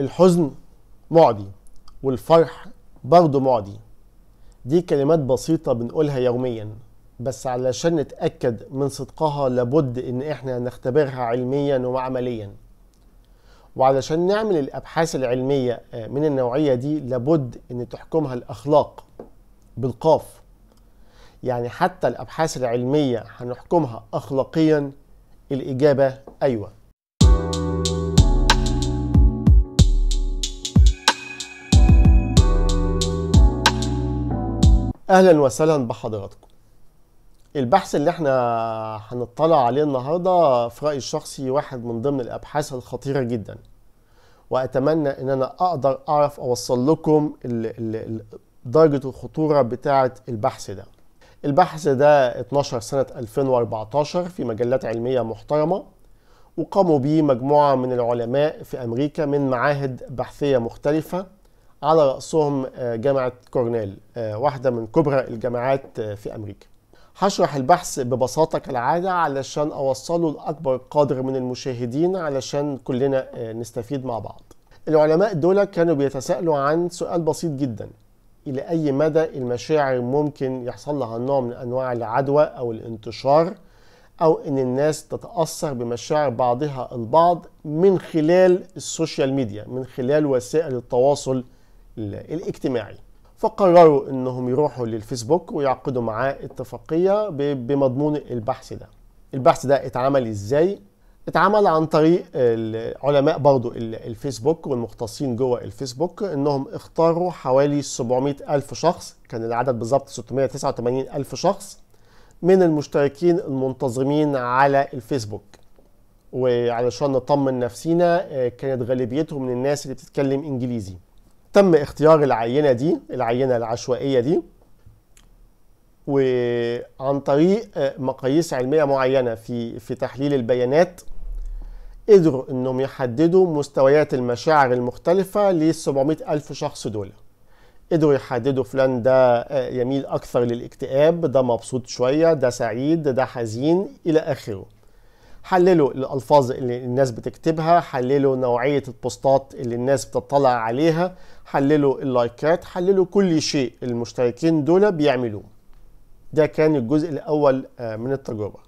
الحزن معدي والفرح برضه معدي دي كلمات بسيطة بنقولها يوميا بس علشان نتأكد من صدقها لابد إن إحنا نختبرها علميا وعمليا وعلشان نعمل الأبحاث العلمية آه، من النوعية دي لابد إن تحكمها الأخلاق بالقاف يعني حتى الأبحاث العلمية هنحكمها أخلاقيا الإجابة أيوه اهلا وسهلا بحضراتكم البحث اللي احنا هنطلع عليه النهاردة في رأيي الشخصي واحد من ضمن الأبحاث الخطيرة جدا وأتمنى إن أنا أقدر أعرف أوصل لكم درجة الخطورة بتاعة البحث ده البحث ده اتنشر سنة 2014 في مجلات علمية محترمة وقاموا بيه مجموعة من العلماء في أمريكا من معاهد بحثية مختلفة على رأسهم آه، جامعة كورنيل آه، واحدة من كبرى الجامعات آه، في أمريكا هشرح البحث ببساطة كالعادة علشان أوصله لأكبر قدر من المشاهدين علشان كلنا نستفيد مع بعض العلماء دول كانوا بيتساءلوا عن سؤال بسيط جدا إلى أي مدى المشاعر ممكن يحصل لها نوع من أنواع العدوى أو الانتشار أو إن الناس تتأثر بمشاعر بعضها البعض من خلال السوشيال ميديا من خلال وسائل التواصل الاجتماعي فقرروا انهم يروحوا للفيسبوك ويعقدوا معاه اتفاقيه بمضمون البحث ده البحث ده اتعمل ازاي اتعمل عن طريق علماء برضو الفيسبوك والمختصين جوه الفيسبوك انهم اختاروا حوالي 700 الف شخص كان العدد بالظبط 689 الف شخص من المشتركين المنتظمين على الفيسبوك وعلشان نطمن نفسينا آه، كانت غالبيتهم من الناس اللي بتتكلم انجليزي تم اختيار العينه دي العينه العشوائيه دي وعن طريق آه، مقاييس علميه معينه في في تحليل البيانات قدروا انهم يحددوا مستويات المشاعر المختلفه ل الف شخص دول قدروا يحددوا فلان ده آه، يميل اكثر للاكتئاب ده مبسوط شويه ده سعيد ده حزين الى اخره حللوا الالفاظ اللي الناس بتكتبها حللوا نوعيه البوستات اللي الناس بتطلع عليها حللوا اللايكات حللوا كل شيء المشتركين دول بيعملوه ده كان الجزء الاول آه، من التجربه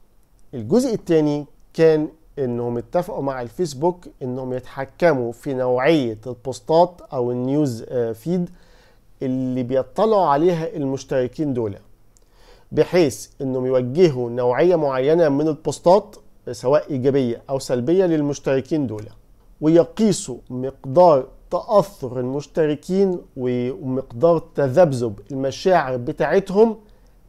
الجزء الثاني كان انهم اتفقوا مع الفيسبوك انهم يتحكموا في نوعيه البوستات او النيوز آه، فيد اللي بيطلعوا عليها المشتركين دول بحيث انهم يوجهوا نوعيه معينه من البوستات سواء إيجابية أو سلبية للمشتركين دول ويقيسوا مقدار تأثر المشتركين ومقدار تذبذب المشاعر بتاعتهم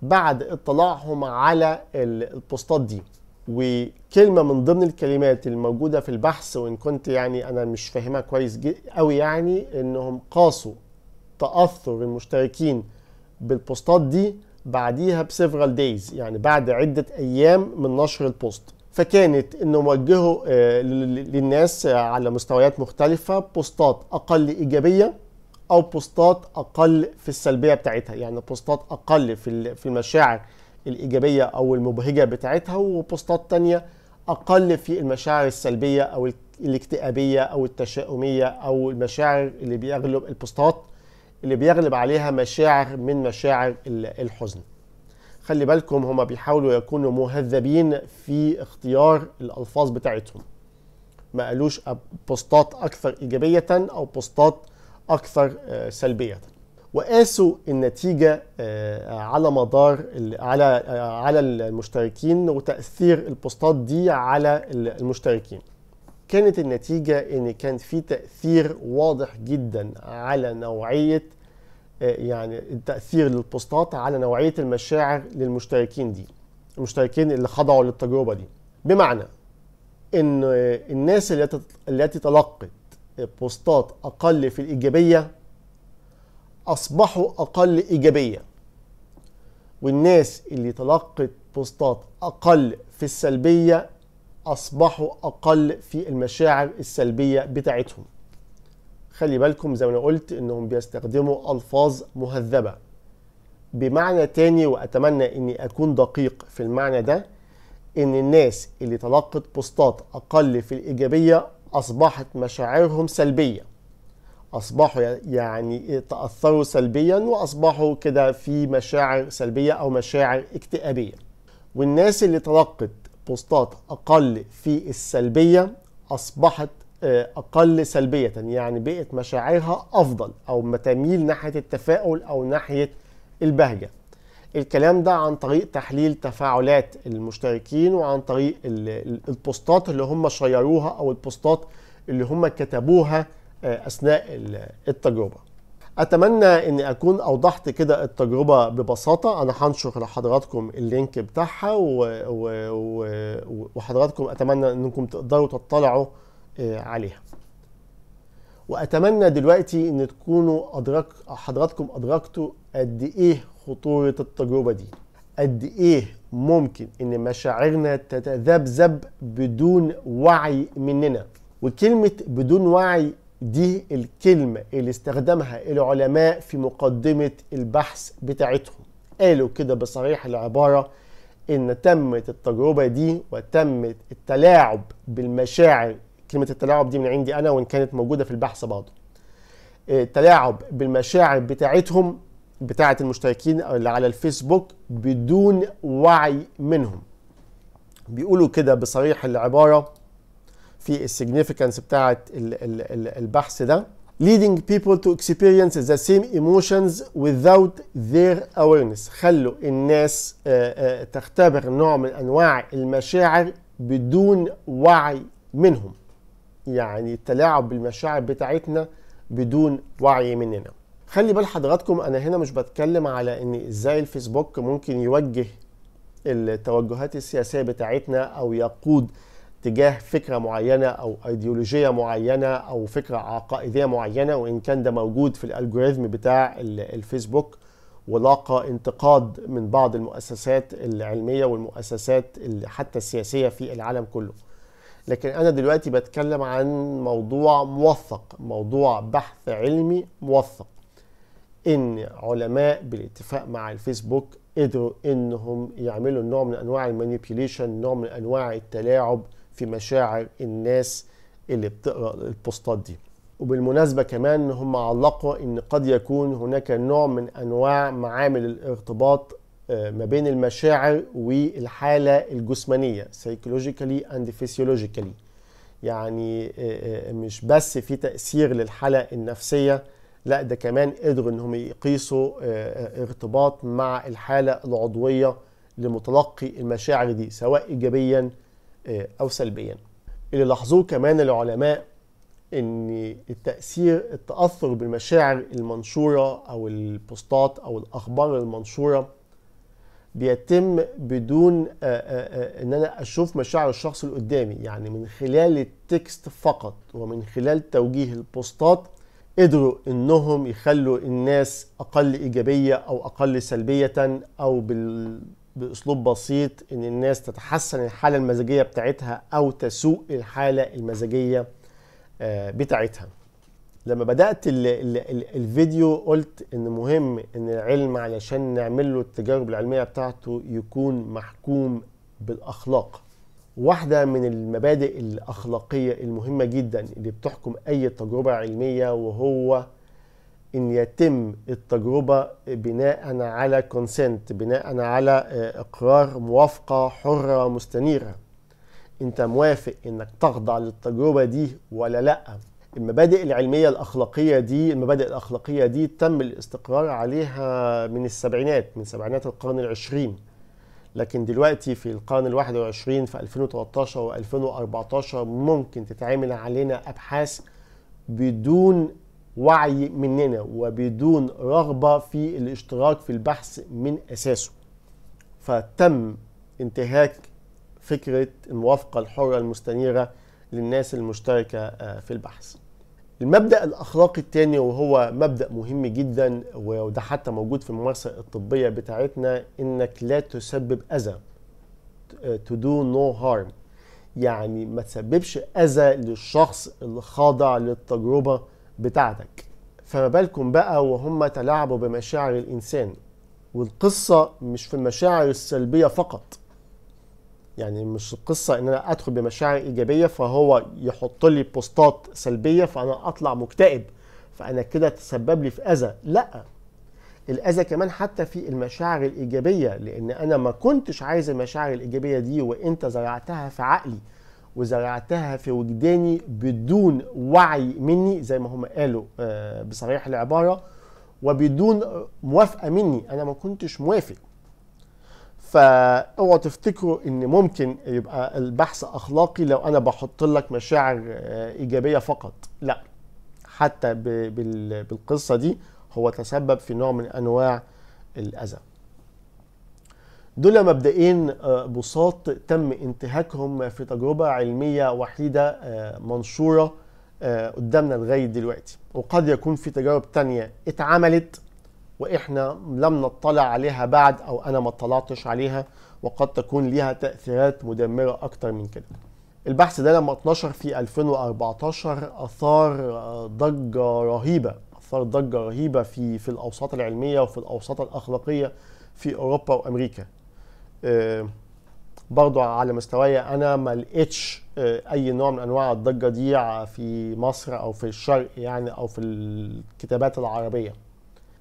بعد اطلاعهم على البوستات دي وكلمة من ضمن الكلمات الموجودة في البحث وإن كنت يعني أنا مش فاهمها كويس أوي يعني إنهم قاسوا تأثر المشتركين بالبوستات دي بعديها بسيفرال دايز يعني بعد عدة أيام من نشر البوست فكانت انه موجهه آه، للناس على مستويات مختلفه بوستات اقل ايجابيه او بوستات اقل في السلبيه بتاعتها يعني بوستات اقل في في المشاعر الايجابيه او المبهجه بتاعتها وبوستات تانية اقل في المشاعر السلبيه او الاكتئابيه او التشاؤميه او المشاعر اللي بيغلب البوستات اللي بيغلب عليها مشاعر من مشاعر الحزن خلي بالكم هما بيحاولوا يكونوا مهذبين في اختيار الألفاظ بتاعتهم ما قالوش بوستات أكثر إيجابية أو بوستات أكثر آه، سلبية وقاسوا النتيجة آه، على مدار على آه، على المشتركين وتأثير البوستات دي على المشتركين كانت النتيجة إن كان في تأثير واضح جدا على نوعية آه، يعني التاثير للبوستات على نوعيه المشاعر للمشتركين دي المشتركين اللي خضعوا للتجربه دي بمعنى ان آه، الناس التي تلقت بوستات اقل في الايجابيه اصبحوا اقل ايجابيه والناس اللي تلقت بوستات اقل في السلبيه اصبحوا اقل في المشاعر السلبيه بتاعتهم خلي بالكم زي ما انا قلت انهم بيستخدموا الفاظ مهذبه بمعنى تاني واتمنى اني اكون دقيق في المعنى ده ان الناس اللي تلقت بوستات اقل في الايجابيه اصبحت مشاعرهم سلبيه اصبحوا يعني تاثروا سلبيا واصبحوا كده في مشاعر سلبيه او مشاعر اكتئابيه والناس اللي تلقت بوستات اقل في السلبيه اصبحت آه، اقل سلبيه يعني بقت مشاعرها افضل او تميل ناحيه التفاؤل او ناحيه البهجه الكلام ده عن طريق تحليل تفاعلات المشتركين وعن طريق البوستات اللي هم شيروها او البوستات اللي هم كتبوها آه، اثناء التجربه اتمنى اني اكون اوضحت كده التجربه ببساطه انا هنشر لحضراتكم اللينك بتاعها و... و... و... وحضراتكم اتمنى انكم تقدروا تطلعوا آه، عليها واتمنى دلوقتي ان تكونوا ادرك حضراتكم ادركتوا قد ايه خطوره التجربه دي قد ايه ممكن ان مشاعرنا تتذبذب بدون وعي مننا وكلمه بدون وعي دي الكلمه اللي استخدمها العلماء في مقدمه البحث بتاعتهم قالوا كده بصريح العباره ان تمت التجربه دي وتمت التلاعب بالمشاعر كلمه التلاعب دي من عندي انا وان كانت موجوده في البحث برضه التلاعب آه، بالمشاعر بتاعتهم بتاعه المشتركين اللي على الفيسبوك بدون وعي منهم بيقولوا كده بصريح العباره في السيجنيفيكانس بتاعه البحث ده leading people to experience the same emotions without their awareness خلوا الناس آه، آه، تختبر نوع من انواع المشاعر بدون وعي منهم يعني التلاعب بالمشاعر بتاعتنا بدون وعي مننا خلي بال حضراتكم انا هنا مش بتكلم على ان ازاي الفيسبوك ممكن يوجه التوجهات السياسيه بتاعتنا او يقود تجاه فكره معينه او ايديولوجيه معينه او فكره عقائديه معينه وان كان ده موجود في الالجوريزم بتاع الفيسبوك ولاقى انتقاد من بعض المؤسسات العلميه والمؤسسات حتى السياسيه في العالم كله لكن انا دلوقتي بتكلم عن موضوع موثق موضوع بحث علمي موثق ان علماء بالاتفاق مع الفيسبوك قدروا انهم يعملوا نوع من انواع المانيبيوليشن نوع من انواع التلاعب في مشاعر الناس اللي بتقرا البوستات دي وبالمناسبه كمان هم علقوا ان قد يكون هناك نوع من انواع معامل الارتباط آه، ما بين المشاعر والحاله الجسمانيه سايكولوجيكالي اند فيسيولوجيكالي يعني آه، آه، مش بس في تاثير للحاله النفسيه لا ده كمان قدروا انهم يقيسوا ارتباط مع الحاله العضويه لمتلقي المشاعر دي سواء ايجابيا او سلبيا اللي لاحظوه كمان العلماء ان التاثير التاثر بالمشاعر المنشوره او البوستات او الاخبار المنشوره بيتم بدون آه، آه، آه، ان انا اشوف مشاعر الشخص اللي قدامي يعني من خلال التكست فقط ومن خلال توجيه البوستات قدروا انهم يخلوا الناس اقل ايجابيه او اقل سلبيه او بال... باسلوب بسيط ان الناس تتحسن الحاله المزاجيه بتاعتها او تسوء الحاله المزاجيه بتاعتها لما بدات الـ الـ الـ الفيديو قلت ان مهم ان العلم علشان نعمل له التجارب العلميه بتاعته يكون محكوم بالاخلاق واحده من المبادئ الاخلاقيه المهمه جدا اللي بتحكم اي تجربه علميه وهو ان يتم التجربه بناء على كونسنت بناء على آه، اقرار موافقه حره مستنيره انت موافق انك تخضع للتجربه دي ولا لا المبادئ العلمية الأخلاقية دي المبادئ الأخلاقية دي تم الاستقرار عليها من السبعينات من سبعينات القرن العشرين لكن دلوقتي في القرن الواحد والعشرين في 2013 و 2014 ممكن تتعمل علينا أبحاث بدون وعي مننا وبدون رغبة في الاشتراك في البحث من أساسه فتم انتهاك فكرة الموافقة الحرة المستنيرة للناس المشتركة آه، في البحث المبدا الاخلاقي الثاني وهو مبدا مهم جدا وده حتى موجود في الممارسه الطبيه بتاعتنا انك لا تسبب اذى to do no harm يعني ما تسببش اذى للشخص اللي خاضع للتجربه بتاعتك فما بالكم بقى وهم تلاعبوا بمشاعر الانسان والقصه مش في المشاعر السلبيه فقط يعني مش القصه ان انا ادخل بمشاعر ايجابيه فهو يحط لي بوستات سلبيه فانا اطلع مكتئب فانا كده تسبب لي في اذى لا الاذى كمان حتى في المشاعر الايجابيه لان انا ما كنتش عايز المشاعر الايجابيه دي وانت زرعتها في عقلي وزرعتها في وجداني بدون وعي مني زي ما هم قالوا آه، بصريح العباره وبدون موافقه مني انا ما كنتش موافق فاوعوا تفتكروا ان ممكن يبقى البحث اخلاقي لو انا بحط لك مشاعر آه، ايجابيه فقط لا حتى بالقصه دي هو تسبب في نوع من انواع الاذى دول مبدئين آه، بساط تم انتهاكهم في تجربة علمية وحيدة آه، منشورة قدامنا لغاية دلوقتي وقد يكون في تجارب تانية اتعملت واحنا لم نطلع عليها بعد او انا ما اطلعتش عليها وقد تكون ليها تاثيرات مدمره اكتر من كده البحث ده لما اتنشر في 2014 اثار آه، ضجه رهيبه اثار ضجه رهيبه في في الاوساط العلميه وفي الاوساط الاخلاقيه في اوروبا وامريكا آه، برضو على مستوايا انا ما لقيتش آه، اي نوع من انواع الضجه دي في مصر او في الشرق يعني او في الكتابات العربيه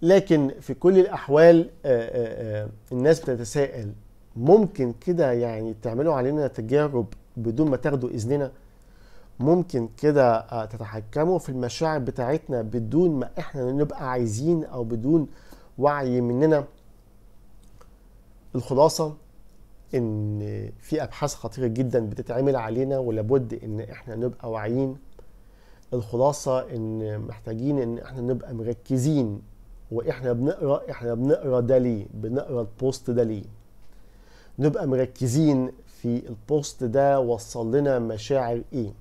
لكن في كل الأحوال آه، آه، آه، الناس بتتساءل ممكن كده يعني تعملوا علينا تجارب بدون ما تاخدوا إذننا ممكن كده تتحكموا في المشاعر بتاعتنا بدون ما احنا نبقى عايزين او بدون وعي مننا الخلاصة ان في ابحاث خطيرة جدا بتتعمل علينا ولابد ان احنا نبقى واعيين الخلاصة ان محتاجين ان احنا نبقى مركزين واحنا بنقرا احنا بنقرا ده ليه بنقرا البوست ده ليه نبقى مركزين في البوست ده وصل لنا مشاعر ايه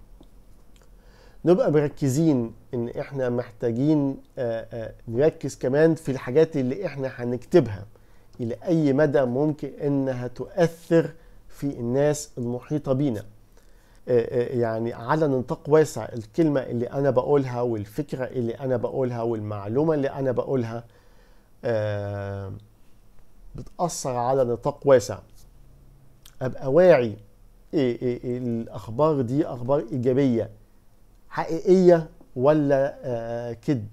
نبقى مركزين ان احنا محتاجين آآ آآ نركز كمان في الحاجات اللي احنا هنكتبها الى اي مدى ممكن انها تؤثر في الناس المحيطه بينا آه، آه، يعني على نطاق واسع الكلمة اللي أنا بقولها والفكرة اللي أنا بقولها والمعلومة اللي أنا بقولها آه، بتأثر على نطاق واسع أبقى واعي إيه، إيه، إيه، الأخبار دي أخبار إيجابية حقيقية ولا كذب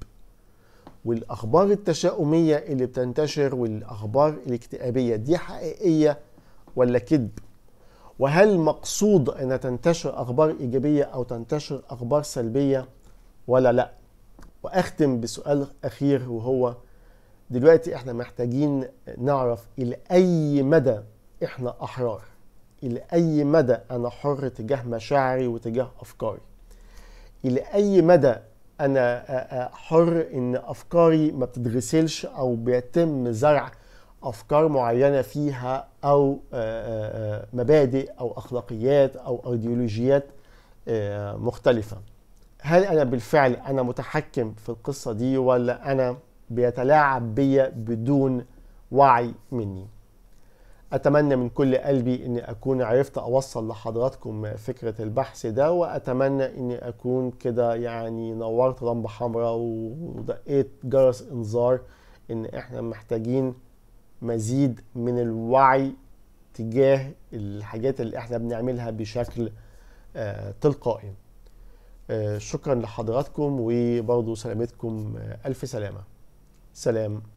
والأخبار التشاؤمية اللي بتنتشر والأخبار الاكتئابية دي حقيقية ولا كذب وهل مقصود أن تنتشر أخبار إيجابية أو تنتشر أخبار سلبية ولا لأ وأختم بسؤال أخير وهو دلوقتي إحنا محتاجين نعرف إلى أي مدى إحنا أحرار إلى أي مدى أنا حر تجاه مشاعري وتجاه أفكاري إلى أي مدى أنا حر إن أفكاري ما بتتغسلش أو بيتم زرع افكار معينه فيها او آه، آه، آه، مبادئ او اخلاقيات او ايديولوجيات مختلفه هل انا بالفعل انا متحكم في القصه دي ولا انا بيتلاعب بيا بدون وعي مني اتمنى من كل قلبي اني اكون عرفت اوصل لحضراتكم فكره البحث ده واتمنى اني اكون كده يعني نورت لمبه حمراء ودقيت جرس انذار ان احنا محتاجين مزيد من الوعي تجاه الحاجات اللي احنا بنعملها بشكل آه، تلقائي آه، شكرا لحضراتكم وبرضو سلامتكم آه، ألف سلامة سلام